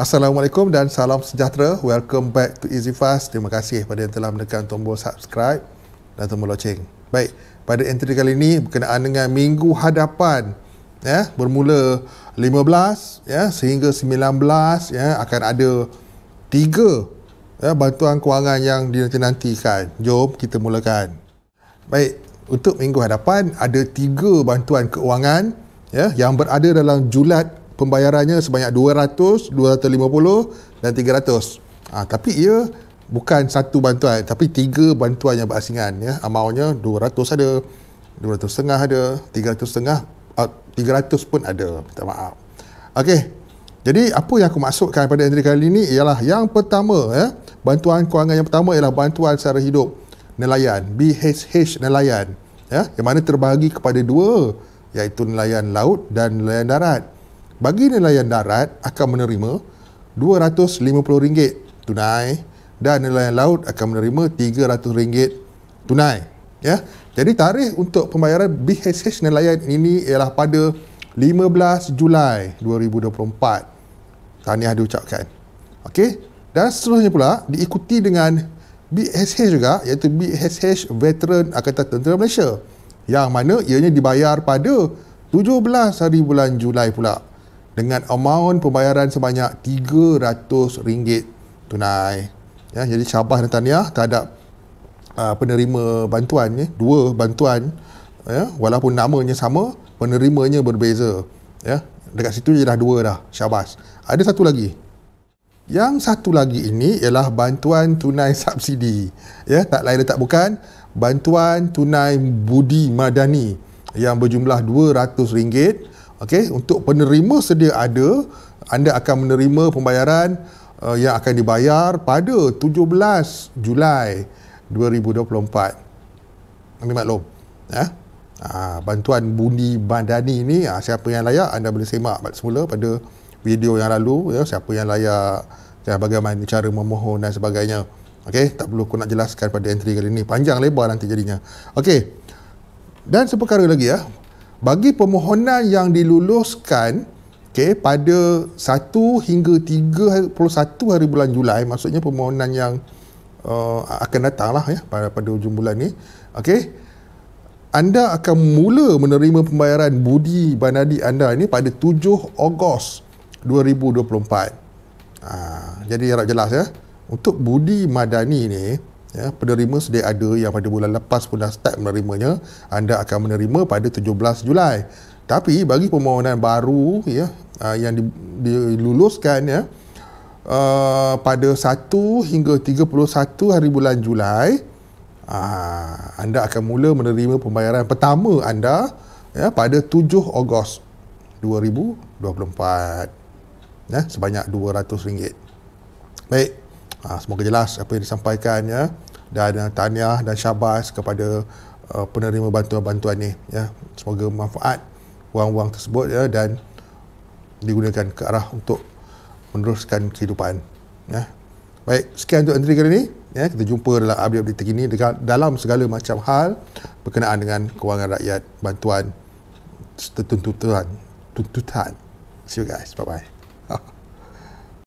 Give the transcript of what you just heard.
Assalamualaikum dan salam sejahtera. Welcome back to Easy Fast. Terima kasih kepada yang telah menekan tombol subscribe dan tombol loceng. Baik, pada entry kali ini berkenaan dengan minggu hadapan ya, bermula 15 ya sehingga 19 ya akan ada tiga ya, bantuan kewangan yang dinanti-nantikan. Jom kita mulakan. Baik, untuk minggu hadapan ada tiga bantuan kewangan ya yang berada dalam julat pembayarannya sebanyak 200, 250 dan 300. Ah, ha, tapi ia bukan satu bantuan tapi tiga bantuan yang berasingan ya. Amaunya 200 ada, 200 setengah ada, 300 setengah, uh, 300 pun ada. Minta maaf. Okey. Jadi apa yang aku maksudkan pada entry kali ini ialah yang pertama ya, bantuan kewangan yang pertama ialah bantuan sara hidup nelayan, BHH nelayan ya, yang mana terbahagi kepada dua iaitu nelayan laut dan nelayan darat bagi nelayan darat akan menerima RM250 tunai dan nelayan laut akan menerima RM300 tunai. Ya. Jadi tarikh untuk pembayaran BHSH nelayan ini ialah pada 15 Julai 2024. Tahniah diucapkan. Okey. Dan seterusnya pula diikuti dengan BHSH juga iaitu BHSH Veteran Akatan Tentera Malaysia yang mana ianya dibayar pada 17 hari bulan Julai pula dengan amount pembayaran sebanyak RM300 tunai. Ya, jadi syabas dan tahniah terhadap uh, penerima bantuan ya, dua bantuan ya, walaupun namanya sama, penerimanya berbeza. Ya, dekat situ je dah dua dah syabas. Ada satu lagi. Yang satu lagi ini ialah bantuan tunai subsidi. Ya, tak lain tak bukan bantuan tunai budi madani yang berjumlah RM200 Okey, untuk penerima sedia ada, anda akan menerima pembayaran uh, yang akan dibayar pada 17 Julai 2024. Ambil maklum. Ya. Ha, bantuan bundi bandani ni ha, siapa yang layak anda boleh semak semula pada video yang lalu ya siapa yang layak dan bagaimana cara memohon dan sebagainya. Okey, tak perlu aku nak jelaskan pada entry kali ini panjang lebar nanti jadinya. Okey. Dan seperkara lagi ya, bagi permohonan yang diluluskan okay, pada 1 hingga 31 hari bulan Julai maksudnya permohonan yang uh, akan datang lah ya, pada, pada ujung bulan ni okay, anda akan mula menerima pembayaran budi banadi anda ini pada 7 Ogos 2024 ha, ah, jadi harap jelas ya untuk budi madani ini ya penerima sedia ada yang pada bulan lepas pun dah start menerimanya anda akan menerima pada 17 Julai tapi bagi permohonan baru ya ah, yang diluluskan ya ah, pada 1 hingga 31 hari bulan Julai ah, anda akan mula menerima pembayaran pertama anda ya pada 7 Ogos 2024 ya sebanyak RM200 baik Ha, semoga jelas apa yang disampaikan ya dan uh, tahniah dan syabas kepada uh, penerima bantuan-bantuan ini ya. Semoga manfaat wang-wang tersebut ya dan digunakan ke arah untuk meneruskan kehidupan ya. Baik, sekian untuk entry kali ini. Ya, kita jumpa dalam update-update terkini dengan, dalam segala macam hal berkenaan dengan kewangan rakyat, bantuan, tuntutan. Tuntutan. See you guys. Bye-bye.